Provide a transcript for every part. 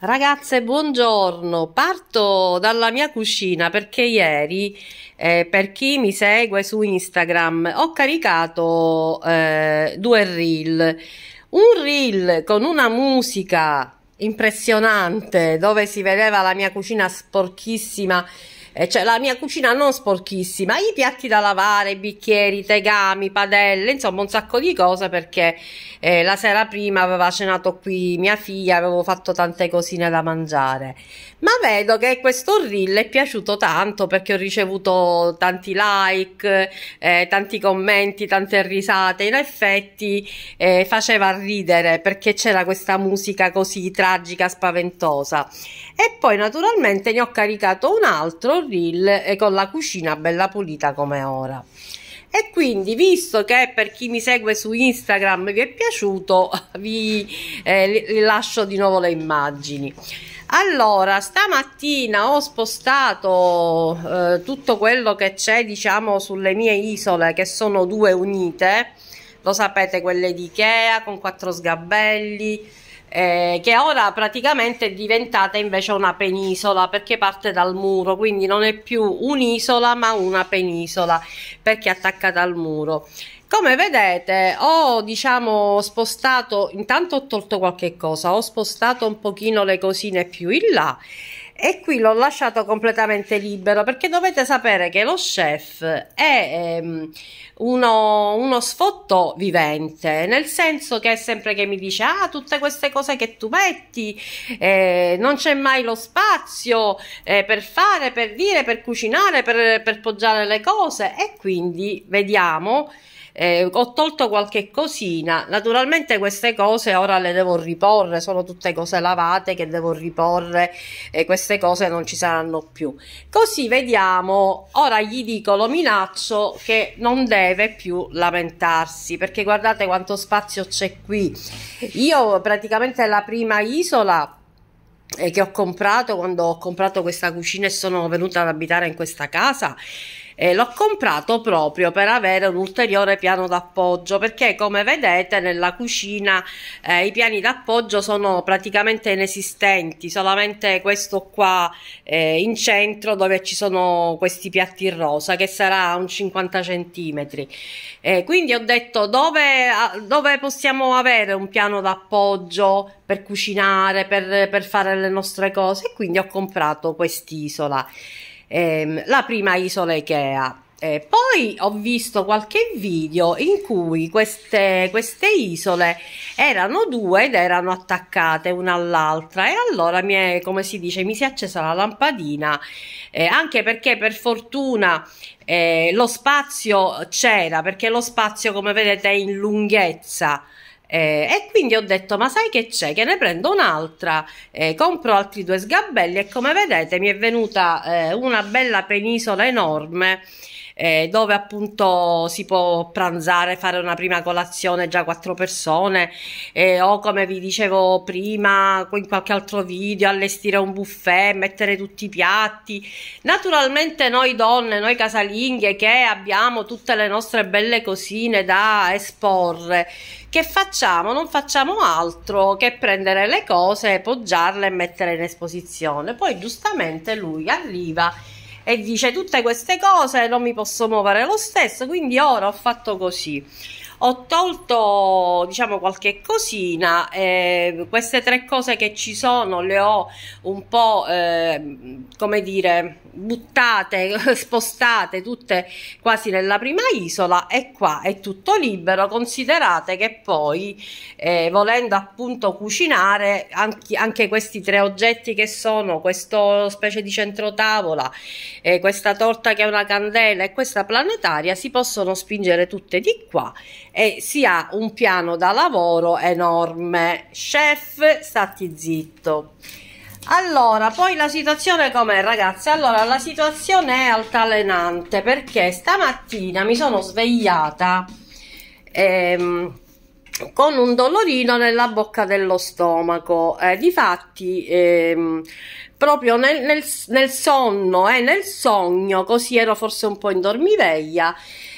Ragazze, buongiorno. Parto dalla mia cucina perché ieri, eh, per chi mi segue su Instagram, ho caricato eh, due reel. Un reel con una musica impressionante dove si vedeva la mia cucina sporchissima eh, cioè la mia cucina non sporchissima, i piatti da lavare, i bicchieri, i tegami, padelle, insomma un sacco di cose perché eh, la sera prima aveva cenato qui mia figlia, avevo fatto tante cosine da mangiare. Ma vedo che questo reel è piaciuto tanto perché ho ricevuto tanti like, eh, tanti commenti, tante risate, in effetti eh, faceva ridere perché c'era questa musica così tragica, spaventosa. E poi naturalmente ne ho caricato un altro grill e con la cucina bella pulita come ora e quindi visto che per chi mi segue su Instagram vi è piaciuto vi eh, lascio di nuovo le immagini allora stamattina ho spostato eh, tutto quello che c'è diciamo sulle mie isole che sono due unite lo sapete quelle di Ikea con quattro sgabelli eh, che ora praticamente è diventata invece una penisola perché parte dal muro, quindi non è più un'isola ma una penisola perché è attaccata al muro. Come vedete ho diciamo spostato, intanto ho tolto qualche cosa, ho spostato un pochino le cosine più in là e qui l'ho lasciato completamente libero perché dovete sapere che lo chef è ehm, uno, uno sfotto vivente nel senso che è sempre che mi dice ah tutte queste cose che tu metti eh, non c'è mai lo spazio eh, per fare per dire per cucinare per, per poggiare le cose e quindi vediamo eh, ho tolto qualche cosina, naturalmente queste cose ora le devo riporre, sono tutte cose lavate che devo riporre e queste cose non ci saranno più. Così vediamo, ora gli dico, lo minaccio che non deve più lamentarsi perché guardate quanto spazio c'è qui. Io praticamente la prima isola eh, che ho comprato quando ho comprato questa cucina e sono venuta ad abitare in questa casa eh, l'ho comprato proprio per avere un ulteriore piano d'appoggio perché come vedete nella cucina eh, i piani d'appoggio sono praticamente inesistenti solamente questo qua eh, in centro dove ci sono questi piatti in rosa che sarà un 50 centimetri quindi ho detto dove, dove possiamo avere un piano d'appoggio per cucinare per, per fare le nostre cose e quindi ho comprato quest'isola ehm, la prima isola Ikea. Eh, poi ho visto qualche video in cui queste, queste, isole erano due ed erano attaccate una all'altra e allora mi è, come si dice mi si è accesa la lampadina eh, anche perché per fortuna eh, lo spazio c'era perché lo spazio come vedete è in lunghezza eh, e quindi ho detto: Ma sai che c'è? Che ne prendo un'altra, eh, compro altri due sgabelli e come vedete mi è venuta eh, una bella penisola enorme eh, dove appunto si può pranzare, fare una prima colazione già quattro persone eh, o come vi dicevo prima in qualche altro video allestire un buffet, mettere tutti i piatti. Naturalmente noi donne, noi casalinghe che abbiamo tutte le nostre belle cosine da esporre, che facciamo? Non facciamo altro che prendere le cose, poggiarle e mettere in esposizione. Poi giustamente lui arriva e dice tutte queste cose non mi posso muovere lo stesso quindi ora ho fatto così ho tolto diciamo qualche cosina eh, queste tre cose che ci sono le ho un po' eh, come dire buttate spostate tutte quasi nella prima isola e qua è tutto libero considerate che poi eh, volendo appunto cucinare anche, anche, questi tre oggetti che sono questo specie di centro tavola eh, questa torta che è una candela e questa planetaria si possono spingere tutte di qua e si ha un piano da lavoro enorme. Chef, stati zitto. Allora, poi la situazione com'è ragazzi? Allora, la situazione è altalenante perché stamattina mi sono svegliata ehm, con un dolorino nella bocca dello stomaco. Eh, difatti, ehm, proprio nel, nel, nel sonno e eh, nel sogno, così ero forse un po' in dormiveglia,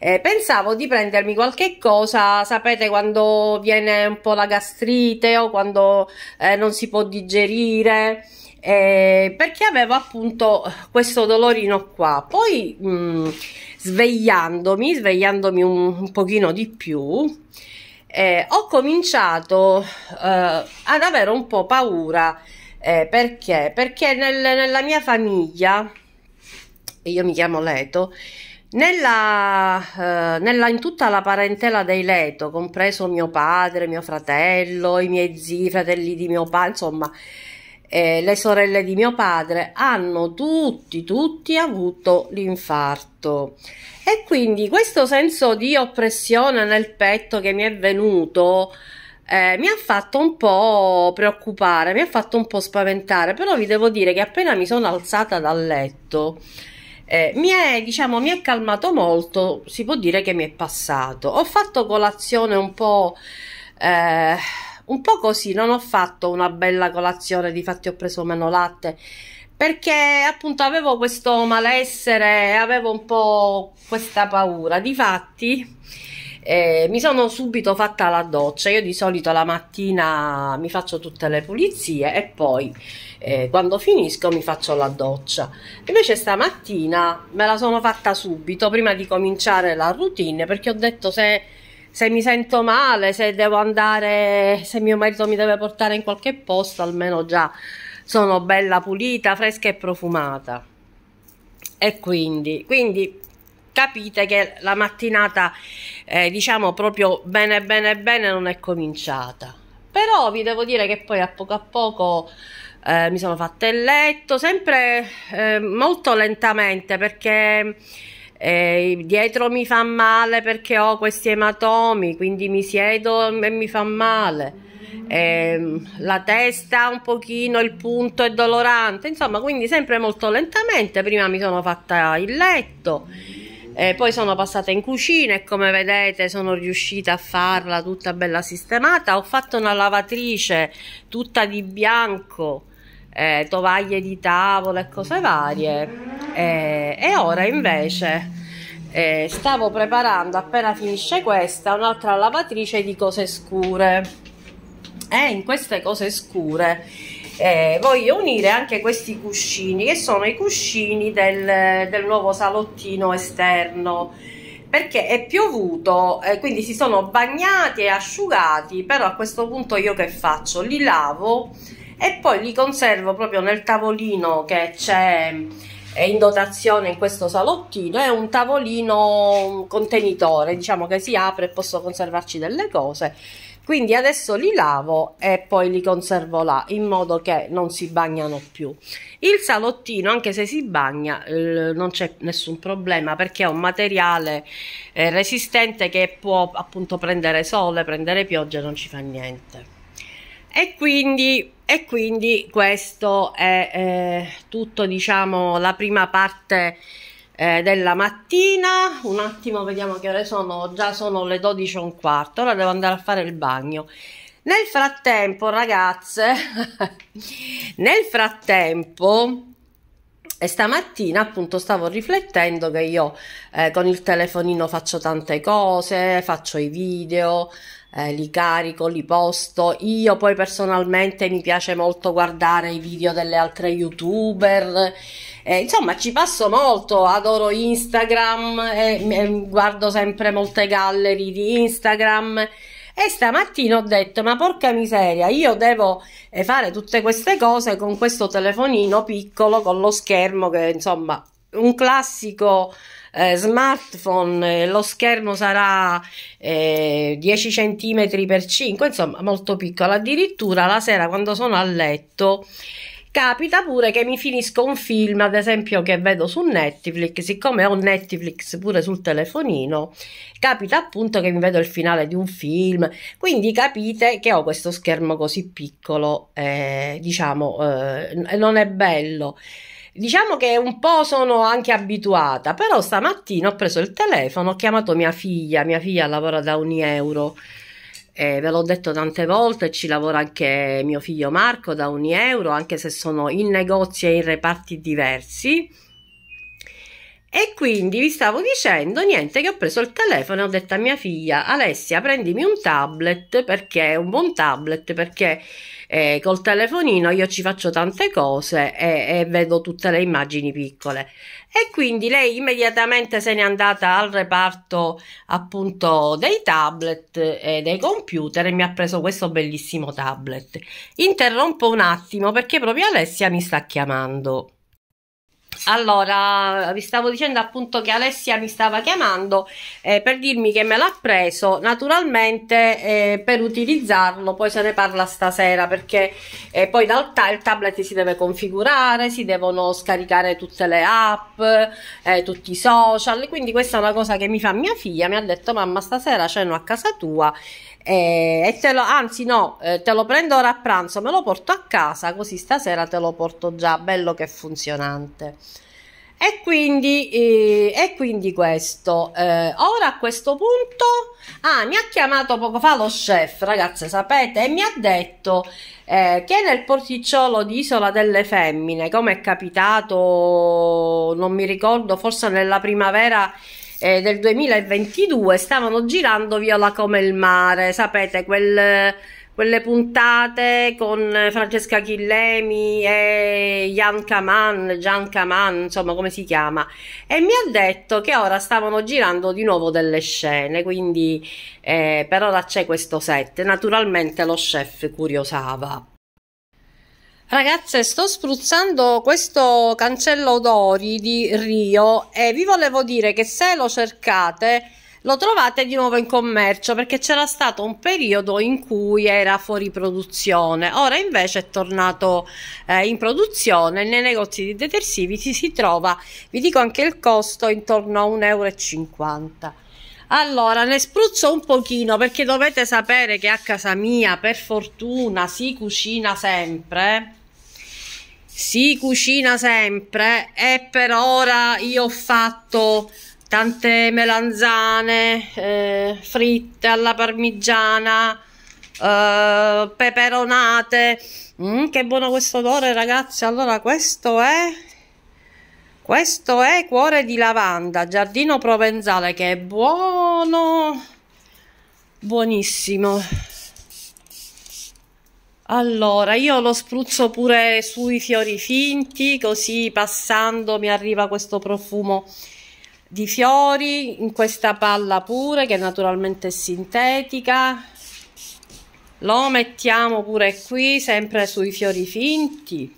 eh, pensavo di prendermi qualche cosa, sapete quando viene un po' la gastrite o quando eh, non si può digerire, eh, perché avevo appunto questo dolorino qua. Poi mh, mm, svegliandomi, svegliandomi un, un pochino di più, eh, ho cominciato eh, ad avere un po' paura eh, perché? Perché nel, nella mia famiglia, io mi chiamo Leto, nella, eh, nella, in tutta la parentela dei Leto, compreso mio padre, mio fratello, i miei zii, i fratelli di mio padre, insomma, eh, le sorelle di mio padre, hanno tutti, tutti avuto l'infarto. E quindi questo senso di oppressione nel petto che mi è venuto eh, mi ha fatto un po' preoccupare, mi ha fatto un po' spaventare, però vi devo dire che appena mi sono alzata dal letto, eh, mi, è, diciamo, mi è calmato molto, si può dire che mi è passato. Ho fatto colazione un po'... Eh, un po' così, non ho fatto una bella colazione, difatti ho preso meno latte, perché appunto avevo questo malessere, avevo un po' questa paura. Difatti, eh, mi sono subito fatta la doccia. Io di solito la mattina mi faccio tutte le pulizie e poi eh, quando finisco mi faccio la doccia. Invece stamattina me la sono fatta subito prima di cominciare la routine perché ho detto se se mi sento male, se devo andare, se mio marito mi deve portare in qualche posto, almeno già sono bella pulita, fresca e profumata. E quindi, quindi capite che la mattinata eh, diciamo proprio bene bene bene non è cominciata però vi devo dire che poi a poco a poco eh, mi sono fatta il letto sempre eh, molto lentamente perché eh, dietro mi fa male perché ho questi ematomi quindi mi siedo e mi fa male ehm, la testa un pochino il punto è dolorante insomma quindi sempre molto lentamente prima mi sono fatta il letto eh, poi sono passata in cucina e come vedete sono riuscita a farla tutta bella sistemata. Ho fatto una lavatrice tutta di bianco, eh, tovaglie di tavola e cose varie. Eh, e ora invece eh, stavo preparando, appena finisce questa, un'altra lavatrice di cose scure. E in queste cose scure eh, voglio unire anche questi cuscini che sono i cuscini del, del nuovo salottino esterno perché è piovuto eh, quindi si sono bagnati e asciugati però a questo punto io che faccio li lavo e poi li conservo proprio nel tavolino che c'è in dotazione in questo salottino è un tavolino contenitore diciamo che si apre e posso conservarci delle cose quindi adesso li lavo e poi li conservo là in modo che non si bagnano più il salottino anche se si bagna non c'è nessun problema perché è un materiale eh, resistente che può appunto prendere sole prendere pioggia non ci fa niente e quindi, e quindi questo è eh, tutto diciamo la prima parte eh, della mattina. Un attimo, vediamo che ore sono. Già sono le 12 e un quarto. Ora devo andare a fare il bagno. Nel frattempo, ragazze, nel frattempo. E stamattina appunto stavo riflettendo che io eh, con il telefonino faccio tante cose, faccio i video, eh, li carico, li posto. Io poi personalmente mi piace molto guardare i video delle altre youtuber eh, insomma, ci passo molto, adoro Instagram, eh, eh, guardo sempre molte gallery di Instagram. E stamattina ho detto: Ma porca miseria, io devo eh, fare tutte queste cose con questo telefonino piccolo con lo schermo che insomma un classico eh, smartphone, eh, lo schermo sarà eh, 10 cm x 5, insomma molto piccolo. Addirittura la sera quando sono a letto Capita pure che mi finisco un film, ad esempio, che vedo su Netflix, siccome ho Netflix pure sul telefonino, capita appunto che mi vedo il finale di un film, quindi capite che ho questo schermo così piccolo, eh, diciamo, eh, non è bello. Diciamo che un po' sono anche abituata, però stamattina ho preso il telefono, ho chiamato mia figlia, mia figlia lavora da un euro eh, ve l'ho detto tante volte, ci lavora anche mio figlio Marco da ogni euro, anche se sono in negozi e in reparti diversi. E quindi vi stavo dicendo niente che ho preso il telefono e ho detto a mia figlia Alessia prendimi un tablet perché è un buon tablet perché eh, col telefonino io ci faccio tante cose e, e, vedo tutte le immagini piccole e quindi lei immediatamente se n'è andata al reparto appunto dei tablet e eh, dei computer e mi ha preso questo bellissimo tablet interrompo un attimo perché proprio Alessia mi sta chiamando allora, vi stavo dicendo appunto che Alessia mi stava chiamando eh, per dirmi che me l'ha preso, naturalmente eh, per utilizzarlo poi se ne parla stasera perché eh, poi dal ta il tablet si deve configurare, si devono scaricare tutte le app, eh, tutti i social, quindi questa è una cosa che mi fa mia figlia, mi ha detto mamma stasera ceno a casa tua e, eh, e te lo, anzi no, eh, te lo prendo ora a pranzo, me lo porto a casa, così stasera te lo porto già bello che funzionante. E quindi, eh, e quindi questo, eh, ora a questo punto, ah, mi ha chiamato poco fa lo chef, ragazze, sapete, e mi ha detto eh, che nel porticciolo di Isola delle Femmine, come è capitato, non mi ricordo, forse nella primavera eh, del 2022 stavano girando Viola come il mare, sapete, quel, quelle puntate con Francesca Chillemi e Jan Kaman, Gian Kaman, insomma come si chiama, e mi ha detto che ora stavano girando di nuovo delle scene, quindi eh, per ora c'è questo set, naturalmente lo chef curiosava. Ragazze, sto spruzzando questo cancello odori di Rio e vi volevo dire che se lo cercate lo trovate di nuovo in commercio perché c'era stato un periodo in cui era fuori produzione, ora invece è tornato eh, in produzione nei negozi di detersivi si, si trova, vi dico anche il costo, intorno a 1,50 euro. Allora, ne spruzzo un pochino perché dovete sapere che a casa mia, per fortuna, si cucina sempre si cucina sempre e per ora io ho fatto tante melanzane eh, fritte alla parmigiana eh, peperonate mm, che buono questo odore ragazzi allora questo è questo è cuore di lavanda giardino provenzale che è buono buonissimo allora, io lo spruzzo pure sui fiori finti, così passando mi arriva questo profumo di fiori, in questa palla pure, che naturalmente è sintetica. Lo mettiamo pure qui, sempre sui fiori finti.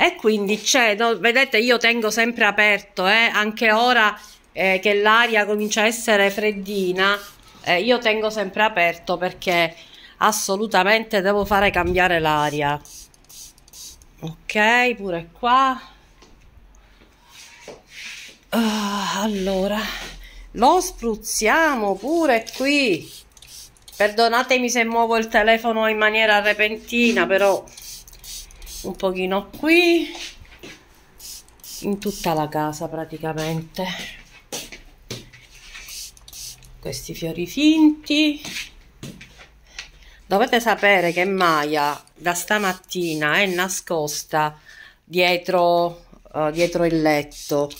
E quindi c'è, no, vedete, io tengo sempre aperto, eh, anche ora eh, che l'aria comincia a essere freddina, eh, io tengo sempre aperto perché assolutamente devo fare cambiare l'aria ok pure qua uh, allora lo spruzziamo pure qui perdonatemi se muovo il telefono in maniera repentina però un pochino qui in tutta la casa praticamente questi fiori finti Dovete sapere che Maya da stamattina è nascosta dietro, uh, dietro il letto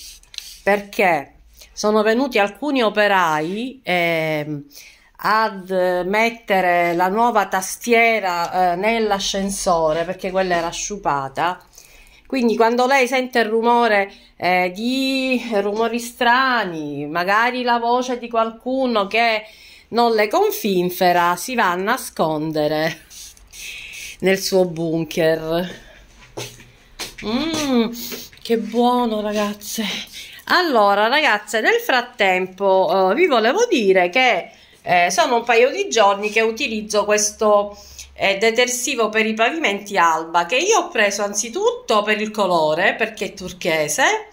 perché sono venuti alcuni operai eh, ad mettere la nuova tastiera eh, nell'ascensore perché quella era sciupata. Quindi quando lei sente il rumore eh, di rumori strani, magari la voce di qualcuno che non le confinfera, si va a nascondere nel suo bunker. Mm, che buono ragazze! Allora ragazze, nel frattempo eh, vi volevo dire che eh, sono un paio di giorni che utilizzo questo eh, detersivo per i pavimenti alba che io ho preso anzitutto per il colore perché è turchese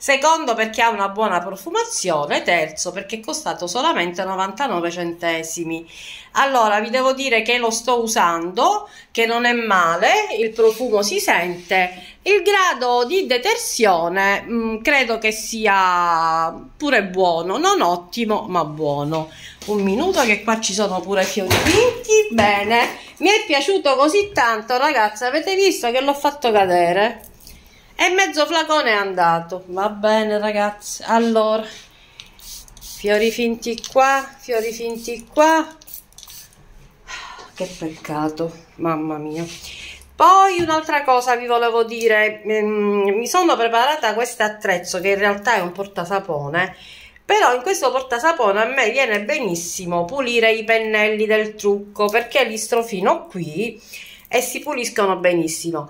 secondo perché ha una buona profumazione, terzo perché è costato solamente 99 centesimi. Allora vi devo dire che lo sto usando, che non è male, il profumo si sente, il grado di detersione mh, mm, credo che sia pure buono, non ottimo ma buono. Un minuto che qua ci sono pure fiori pinti, bene, mi è piaciuto così tanto ragazzi, avete visto che l'ho fatto cadere? e mezzo flacone è andato va bene ragazzi allora fiori finti qua fiori finti qua che peccato mamma mia poi un'altra cosa vi volevo dire ehm, mi sono preparata questo attrezzo che in realtà è un portasapone però in questo portasapone a me viene benissimo pulire i pennelli del trucco perché li strofino qui e si puliscono benissimo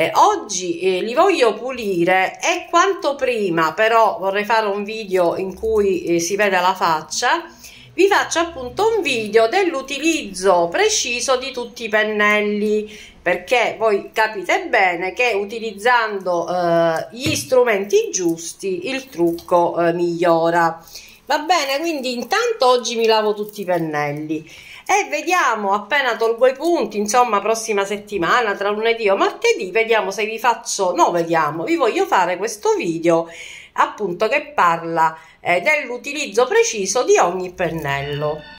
eh, oggi eh, li voglio pulire e quanto prima, però vorrei fare un video in cui eh, si veda la faccia, vi faccio appunto un video dell'utilizzo preciso di tutti i pennelli perché voi capite bene che utilizzando eh, gli strumenti giusti il trucco eh, migliora va bene quindi intanto oggi mi lavo tutti i pennelli e vediamo appena tolgo i punti insomma prossima settimana tra lunedì o martedì vediamo se vi faccio no vediamo vi voglio fare questo video appunto che parla eh, dell'utilizzo preciso di ogni pennello